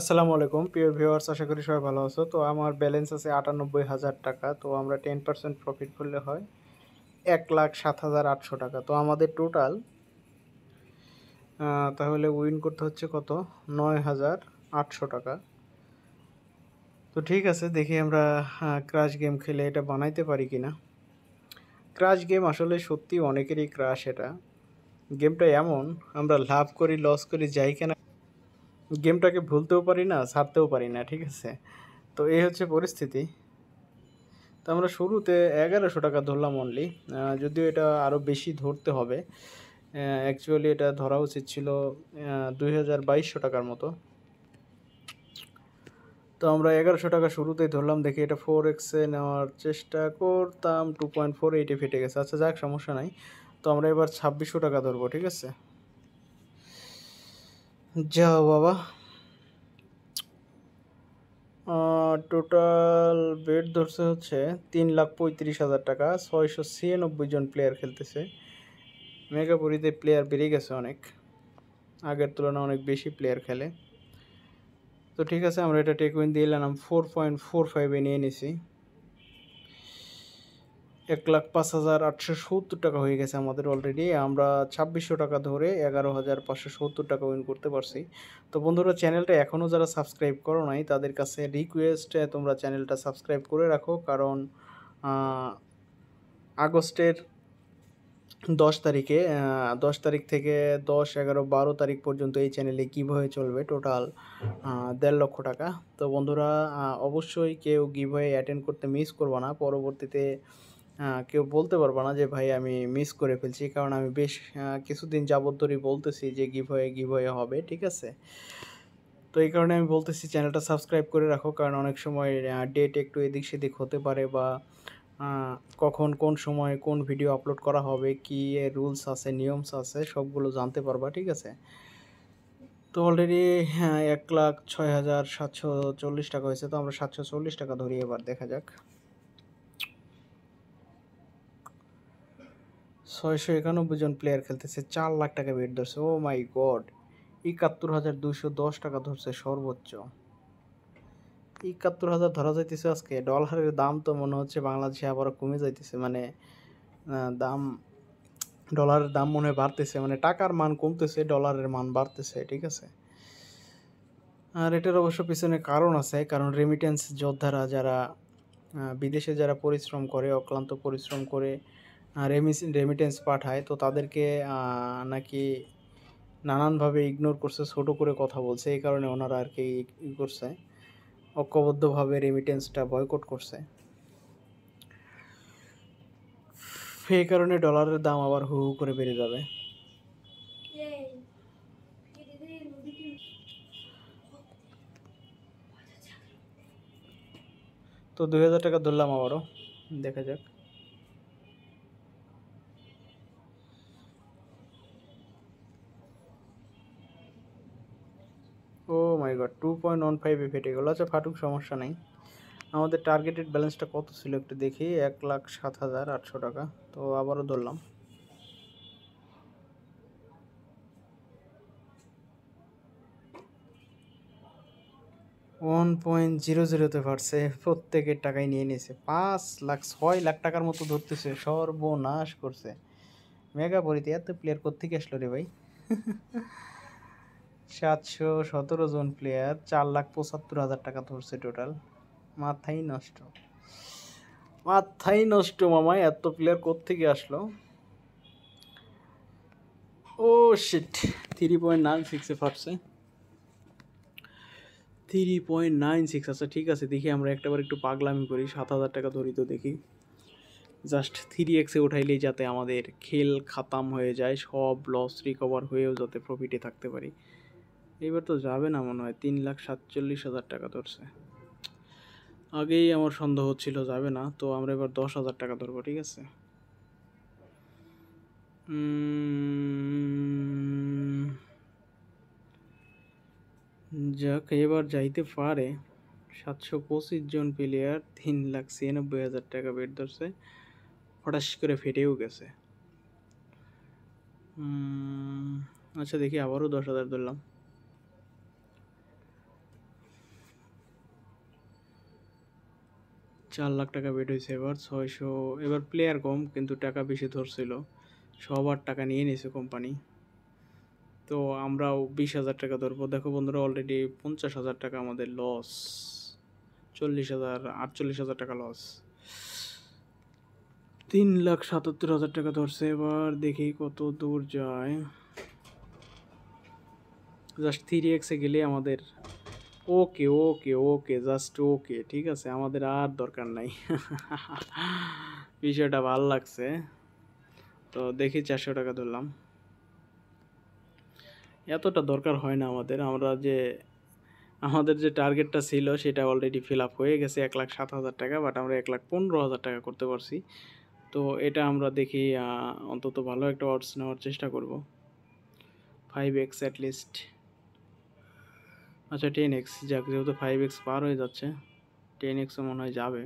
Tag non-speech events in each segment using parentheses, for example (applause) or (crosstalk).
আসসালামু আলাইকুম প্রিয় ভিউয়ার্স আশা করি সবাই ভালো আছো তো আমার ব্যালেন্স আছে আটানব্বই হাজার টাকা তো আমরা টেন পার্সেন্ট প্রফিট করলে হয় এক লাখ সাত হাজার আটশো টাকা তো আমাদের টোটাল তাহলে উইন করতে হচ্ছে কত নয় হাজার আটশো টাকা তো ঠিক আছে দেখি আমরা ক্রাশ গেম খেলে এটা বানাইতে পারি কি না ক্রাশ গেম আসলে সত্যি অনেকেরই ক্রাশ এটা গেমটা এমন আমরা লাভ করি লস করি যাই কেনা গেমটাকে ভুলতেও পারি না ছাড়তেও পারি না ঠিক আছে তো এই হচ্ছে পরিস্থিতি তো আমরা শুরুতে এগারোশো টাকা ধরলাম অনলি যদিও এটা আরও বেশি ধরতে হবে অ্যাকচুয়ালি এটা ধরা উচিত ছিল দুই হাজার বাইশশো টাকার মতো তো আমরা এগারোশো টাকা শুরুতেই ধরলাম দেখি এটা ফোর এক্সে নেওয়ার চেষ্টা করতাম টু পয়েন্ট ফোর এইটে ফেটে গেছে আচ্ছা যাক সমস্যা নাই তো আমরা এবার ছাব্বিশশো টাকা ধরবো ঠিক আছে যা বাবা টোটাল বেড ধরছে হচ্ছে তিন লাখ পঁয়ত্রিশ হাজার টাকা ছয়শো ছিয়ানব্বই জন প্লেয়ার খেলতেছে মেগাপুরিতে প্লেয়ার বেড়ে গেছে অনেক আগের তুলনায় অনেক বেশি প্লেয়ার খেলে তো ঠিক আছে আমরা এটা টেকউইন দিয়ে এলাম ফোর পয়েন্ট ফোর ফাইভে নিয়ে নিছি এক লাখ পাঁচ হাজার আটশো সত্তর টাকা হয়ে গেছে আমাদের অলরেডি আমরা ছাব্বিশশো টাকা ধরে এগারো হাজার পাঁচশো সত্তর টাকা উইন করতে পারছি তো বন্ধুরা চ্যানেলটা এখনও যারা সাবস্ক্রাইব করো নাই তাদের কাছে রিকোয়েস্ট তোমরা চ্যানেলটা সাবস্ক্রাইব করে রাখো কারণ আগস্টের দশ তারিখে দশ তারিখ থেকে দশ এগারো বারো তারিখ পর্যন্ত এই চ্যানেলে কীভাবে চলবে টোটাল দেড় লক্ষ টাকা তো বন্ধুরা অবশ্যই কেউ গিভওয়ে অ্যাটেন্ড করতে মিস করবো না পরবর্তীতে কেউ বলতে পারবো না যে ভাই আমি মিস করে ফেলছি কারণ আমি বেশ কিছুদিন যাবত ধরেই বলতেছি যে গিভ হয়ে হবে ঠিক আছে তো এই কারণে আমি বলতেছি চ্যানেলটা সাবস্ক্রাইব করে রাখো কারণ অনেক সময় ডেট একটু এদিক সেদিক হতে পারে বা কখন কোন সময় কোন ভিডিও আপলোড করা হবে কী রুলস আছে নিয়মস আছে সবগুলো জানতে পারবা ঠিক আছে তো অলরেডি হ্যাঁ এক লাখ ছয় হাজার সাতশো চল্লিশ টাকা হয়েছে তো আমরা সাতশো চল্লিশ টাকা ধরি এবার দেখা যাক ছয়শো একানব্বই জন প্লেয়ার খেলতেছে চার লাখ টাকা বেট ধরছে ও মাই গড একাত্তর হাজার দুশো দশ টাকা ধরছে সর্বোচ্চ একাত্তর হাজার ধরা যাইতেছে আজকে ডলারের দাম তো মনে হচ্ছে বাংলাদেশে আবারও কমে যাইতেছে মানে দাম ডলারের দাম মনে হয় বাড়তেছে মানে টাকার মান কমতেছে ডলারের মান বাড়তেছে ঠিক আছে আর এটার অবশ্য পিছনে কারণ আছে কারণ রেমিটেন্স যোদ্ধারা যারা বিদেশে যারা পরিশ্রম করে অক্লান্ত পরিশ্রম করে রেমিস রেমিটেন্স পাঠায় তো তাদেরকে নাকি নানানভাবে ইগনোর করছে ছোট করে কথা বলছে এই কারণে ওনারা আর কি ই করছে ঐক্যবদ্ধভাবে রেমিটেন্সটা বয়কট করছে এই কারণে ডলারের দাম আবার হু হু করে বেড়ে যাবে তো দু হাজার টাকা ধরলাম আবারও দেখা যাক ফাইভ টু পয়েন্ট ওয়ান ফাইভে ফেটে গেলো আচ্ছা ফাটুক সমস্যা নেই আমাদের টার্গেটেড ব্যালেন্সটা কত ছিল একটু দেখি এক লাখ সাত হাজার আটশো টাকা তো আবারও ধরলাম ওয়ান পয়েন্ট জিরো জিরোতে পারছে প্রত্যেকের টাকাই নিয়ে নিয়েছে পাঁচ লাখ ছয় লাখ টাকার মতো ধরতেছে সর্বনাশ করছে মেগা পরিতে এত প্লেয়ার কোথেকে আসলো রে ভাই সাতশো সতেরো জন প্লেয়ার চার লাখ পঁচাত্তর হাজার টাকা ধরছে টোটাল মাথাই নষ্ট মাথাই নষ্ট মামাই এত প্লেয়ার কোত্থেকে আসলো oh shit three point nine সিক্সে ফাটছে থ্রি পয়েন্ট নাইন সিক্স আচ্ছা ঠিক আছে দেখি আমরা একটাবার একটু পাগলামি করি সাত হাজার টাকা ধরি তো দেখি জাস্ট থ্রি এক্সে উঠাইলেই যাতে আমাদের খেল খাতাম হয়ে যায় সব লস রিকভার হয়েও যাতে প্রফিটে থাকতে পারি এইবার তো যাবে না মনে হয় তিন লাখ সাতচল্লিশ হাজার টাকা ধরছে আগেই আমার সন্দেহ ছিল যাবে না তো আমরা এবার দশ হাজার টাকা ধরবো ঠিক আছে যাক এবার যাইতে পারে সাতশো পঁচিশ জন প্লেয়ার তিন লাখ ছিয়ানব্বই হাজার টাকা বের ধরছে হঠাৎ করে ফেটেও গেছে আচ্ছা দেখি আবারও দশ হাজার ধরলাম চার লাখ টাকা বেট হয়েছে এবার ছয়শো এবার প্লেয়ার কম কিন্তু টাকা বেশি ধরছিল সবার টাকা নিয়ে নিয়েছে কোম্পানি তো আমরাও বিশ হাজার টাকা ধরবো দেখো বন্ধুরা অলরেডি পঞ্চাশ হাজার টাকা আমাদের লস চল্লিশ হাজার আটচল্লিশ হাজার টাকা লস তিন লাখ সাতাত্তর হাজার টাকা ধরছে এবার দেখি কত দূর যায় জাস্ট থ্রি এক্সে গেলে আমাদের ওকে ওকে ওকে জাস্ট ওকে ঠিক আছে আমাদের আর দরকার নাই (laughs) বিষয়টা ভাল লাগছে তো দেখি চারশো টাকা ধরলাম এতটা দরকার হয় না আমাদের আমরা যে আমাদের যে টার্গেটটা ছিল সেটা অলরেডি ফিল আপ হয়ে গেছে এক লাখ সাত হাজার টাকা বাট আমরা এক লাখ পনেরো হাজার টাকা করতে পারছি তো এটা আমরা দেখি অন্তত ভালো একটা অর্ডস নেওয়ার চেষ্টা করব ফাইভ এক্স অ্যাটলিস্ট আচ্ছা টেন এক্স যাক যেহেতু ফাইভ এক্স পার হয়ে যাচ্ছে টেন এক্সও মনে হয় যাবে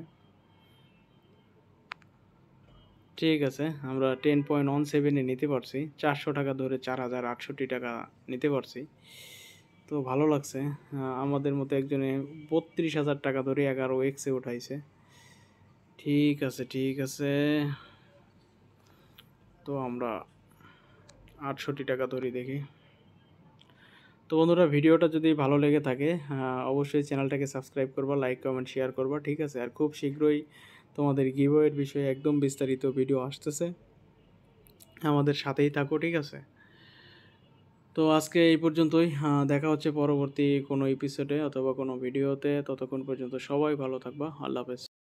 ঠিক আছে আমরা টেন পয়েন্ট ওয়ান সেভেনে নিতে পারছি চারশো টাকা ধরে চার হাজার আটষট্টি টাকা নিতে পারছি তো ভালো লাগছে আমাদের মতো একজনে বত্রিশ হাজার টাকা ধরে এগারো এক্সে উঠাইছে ঠিক আছে ঠিক আছে তো আমরা আটষট্টি টাকা ধরি দেখি তো বন্ধুরা ভিডিওটা যদি ভালো লেগে থাকে অবশ্যই চ্যানেলটাকে সাবস্ক্রাইব করবা লাইক কমেন্ট শেয়ার করবা ঠিক আছে আর খুব শীঘ্রই তোমাদের গিভওয়ের বিষয়ে একদম বিস্তারিত ভিডিও আসতেছে আমাদের সাথেই থাকো ঠিক আছে তো আজকে এই পর্যন্তই দেখা হচ্ছে পরবর্তী কোনো এপিসোডে অথবা কোনো ভিডিওতে ততক্ষণ পর্যন্ত সবাই ভালো থাকবা আল্লাহ হাফেজ